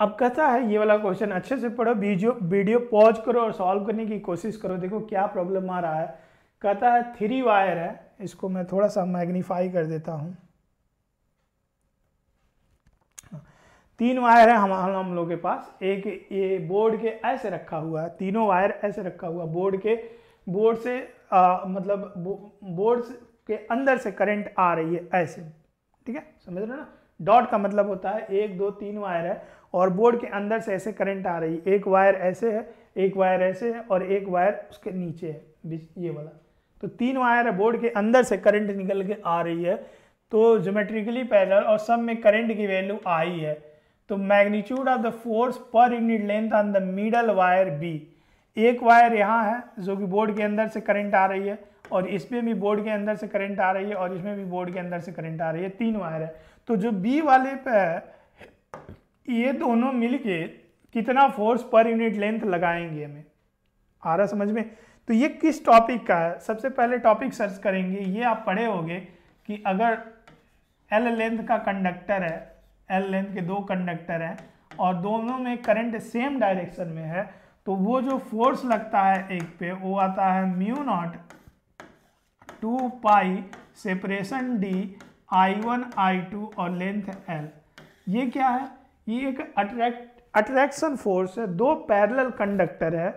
अब कहता है ये वाला क्वेश्चन अच्छे से पढ़ो वीडियो वीडियो पॉज करो और सॉल्व करने की कोशिश करो देखो क्या प्रॉब्लम आ रहा है कहता है थ्री वायर है इसको मैं थोड़ा सा मैग्नीफाई कर देता हूँ तीन वायर है हम हम लोग के पास एक ये बोर्ड के ऐसे रखा हुआ है तीनों वायर ऐसे रखा हुआ बोर्ड के बोर्ड से आ, मतलब बो, बोर्ड के अंदर से करंट आ रही है ऐसे ठीक है समझ रहे हो ना डॉट का मतलब होता है एक दो तीन वायर है और बोर्ड के अंदर से ऐसे करंट आ रही है एक वायर ऐसे है एक वायर ऐसे है और एक वायर उसके नीचे है ये वाला तो तीन वायर है बोर्ड के अंदर से करंट निकल के आ रही है तो जोमेट्रिकली पैरल और सब में करंट की वैल्यू आई है तो magnitude of the force per unit length on the middle wire B एक वायर यहाँ है जो कि बोर्ड के अंदर से करंट आ रही है और इसमें भी बोर्ड के अंदर से करंट आ रही है और इसमें भी बोर्ड के अंदर से करंट आ रही है तीन वायर है तो जो बी वाले पे है कि ये दोनों मिलके कितना फोर्स पर यूनिट लेंथ लगाएंगे हमें आ रहा समझ में तो ये किस टॉपिक का है सबसे पहले टॉपिक सर्च करेंगे ये आप पढ़े होंगे कि अगर एल लेंथ का कंडक्टर है एल लेंथ के दो कंडक्टर हैं और दोनों में करंट सेम डायरेक्शन में है तो वो जो फोर्स लगता है एक पे वो आता है mu naught two pi separation D I one I two और लेंथ एल ये क्या है ये एक अट्रैक्ट अट्रैक्शन फोर्स है दो पैरेलल कंडक्टर है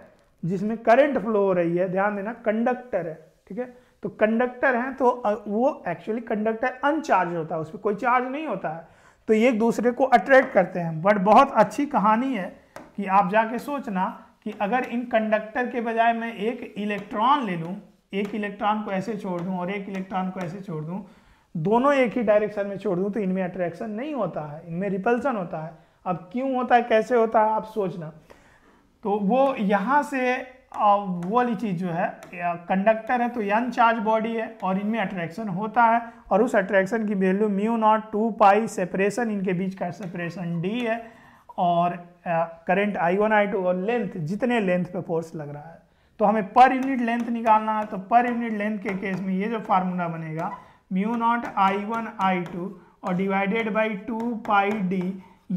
जिसमें करंट फ्लो हो रही है ध्यान देना कंडक्टर है ठीक है तो कंडक्टर हैं तो वो एक्चुअली कंडक्टर अनचार्ज होता है उस पर कोई चार्ज नहीं होता है तो ये एक दूसरे को अट्रैक्ट करते हैं बट बहुत अच्छी कहानी है कि आप जाके सोचना कि अगर इन कंडक्टर के बजाय मैं एक इलेक्ट्रॉन ले लूँ एक इलेक्ट्रॉन को ऐसे छोड़ दूँ और एक इलेक्ट्रॉन को ऐसे छोड़ दूँ दोनों एक ही डायरेक्शन में छोड़ दूं तो इनमें अट्रैक्शन नहीं होता है इनमें रिपल्सन होता है अब क्यों होता है कैसे होता है आप सोचना तो वो यहाँ से वो वाली चीज़ जो है कंडक्टर है तो यन चार्ज बॉडी है और इनमें अट्रैक्शन होता है और उस अट्रैक्शन की value mu naught two pi separation इनके बीच का सेपरेशन डी है और current I one I two और लेंथ जितने लेंथ पे फोर्स लग रहा है तो हमें पर यूनिट लेंथ निकालना है तो पर यूनिट लेंथ के केस में ये जो फार्मूला बनेगा mu naught I one I two और divided by two pi D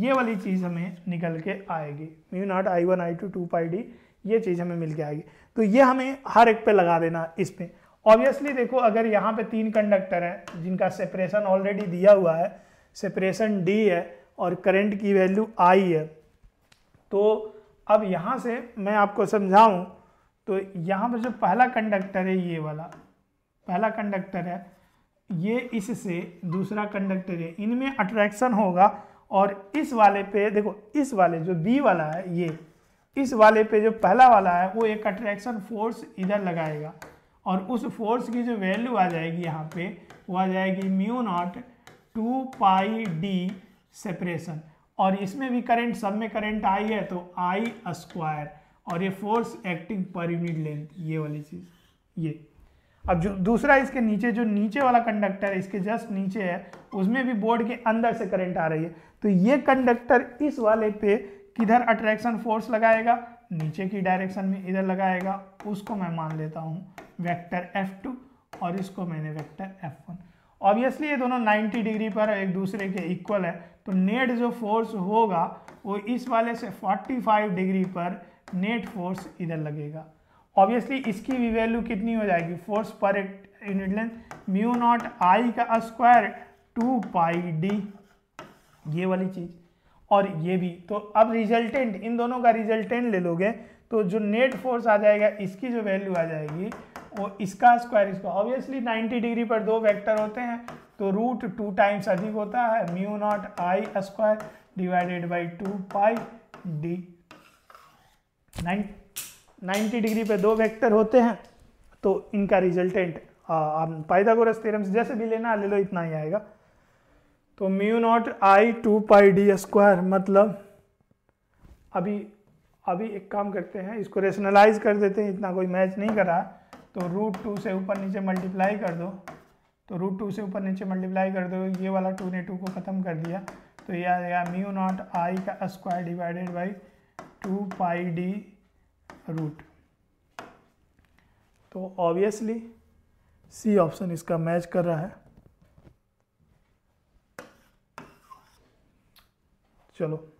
ये वाली चीज़ हमें निकल के आएगी mu naught I one I two two pi D ये चीज़ हमें मिल के आएगी तो ये हमें हर एक पे लगा देना इस पर ऑब्वियसली देखो अगर यहाँ पे तीन कंडक्टर हैं जिनका सेपरेशन ऑलरेडी दिया हुआ है सेपरेशन डी है और करंट की वैल्यू आई है तो अब यहाँ से मैं आपको समझाऊँ तो यहाँ पर जो पहला कंडक्टर है ये वाला पहला कंडक्टर है ये इससे दूसरा कंडक्टर है इनमें अट्रैक्शन होगा और इस वाले पे देखो इस वाले जो बी वाला है ये इस वाले पे जो पहला वाला है वो एक अट्रैक्शन फोर्स इधर लगाएगा और उस फोर्स की जो वैल्यू आ जाएगी यहाँ पे वो आ जाएगी mu naught two pi D separation और इसमें भी करंट सब में करंट आई है तो आई स्क्वायर और ये force acting per unit length ये वाली चीज़ ये अब जो दूसरा इसके नीचे जो नीचे वाला कंडक्टर है इसके जस्ट नीचे है उसमें भी बोर्ड के अंदर से करंट आ रही है तो ये कंडक्टर इस वाले पे किधर अट्रैक्शन फोर्स लगाएगा नीचे की डायरेक्शन में इधर लगाएगा उसको मैं मान लेता हूँ वेक्टर F2 और इसको मैंने वेक्टर F1 ऑब्वियसली ये दोनों 90 डिग्री पर एक दूसरे के इक्वल है तो नेट जो फोर्स होगा वो इस वाले से 45 डिग्री पर नेट फोर्स इधर लगेगा ऑब्वियसली इसकी भी वैल्यू कितनी हो जाएगी force per unit length mu naught I का स्क्वायर टू पाई डी ये वाली चीज़ और ये भी तो अब रिजल्टेंट इन दोनों का रिजल्टेंट ले लोगे तो जो नेट फोर्स आ जाएगा इसकी जो वैल्यू आ जाएगी वो इसका स्क्वायर इसका ऑब्वियसली 90 डिग्री पर दो वेक्टर होते हैं तो रूट टू टाइम्स अधिक होता है mu naught I square divided by two pi D nine 90 degree पे दो वेक्टर होते हैं तो इनका रिजल्टेंट पाइथागोरस थ्योरम जैसे भी लेना ले लो इतना ही आएगा तो mu naught I two pi D square मतलब अभी अभी एक काम करते हैं इसको रेशनलाइज कर देते हैं इतना कोई मैच नहीं कर रहा तो रूट टू से ऊपर नीचे मल्टीप्लाई कर दो तो रूट टू से ऊपर नीचे मल्टीप्लाई कर दो ये वाला टू ने टू को ख़त्म कर दिया तो ये आ जाएगा म्यू नॉट आई का square divided by two pi D root तो ऑब्वियसली सी ऑप्शन इसका मैच कर रहा है चलो